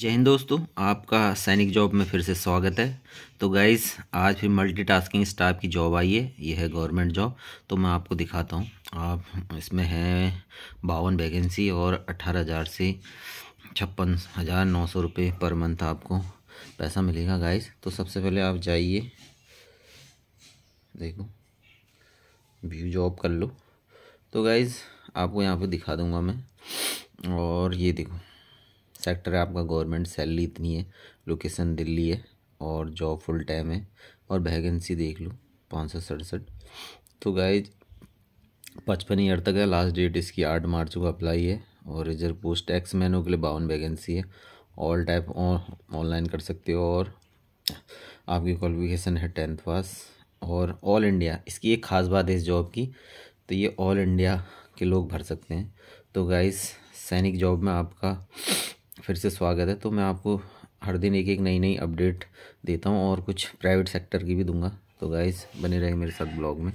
जय हिंद दोस्तों आपका सैनिक जॉब में फिर से स्वागत है तो गाइस आज फिर मल्टीटास्किंग स्टाफ की जॉब आई है ये है गवर्नमेंट जॉब तो मैं आपको दिखाता हूँ आप इसमें है बावन वैकेंसी और अट्ठारह हज़ार से छप्पन हज़ार नौ सौ रुपये पर मंथ आपको पैसा मिलेगा गाइस तो सबसे पहले आप जाइए देखो व्यू जॉब कर लो तो गाइज़ आपको यहाँ पर दिखा दूँगा मैं और ये देखो सेक्टर है आपका गवर्नमेंट सैलरी इतनी है लोकेशन दिल्ली है और जॉब फुल टाइम है और वैकेंसी देख लो पाँच सौ सड़सठ तो गाइज पचपन ईयर तक है लास्ट डेट इसकी आठ मार्च को अप्लाई है और रिजर्व पोस्ट टैक्स मैनों के लिए बावन वैकेंसी है ऑल टाइप ऑनलाइन कर सकते हो और आपकी क्वालिफिकेशन है टेंथ पास और ऑल इंडिया इसकी एक ख़ास बात है इस जॉब की तो ये ऑल इंडिया के लोग भर सकते हैं तो गाइस सैनिक जॉब में आपका फिर से स्वागत है तो मैं आपको हर दिन एक एक नई नई अपडेट देता हूँ और कुछ प्राइवेट सेक्टर की भी दूंगा तो गाइज बने रहे मेरे साथ ब्लॉग में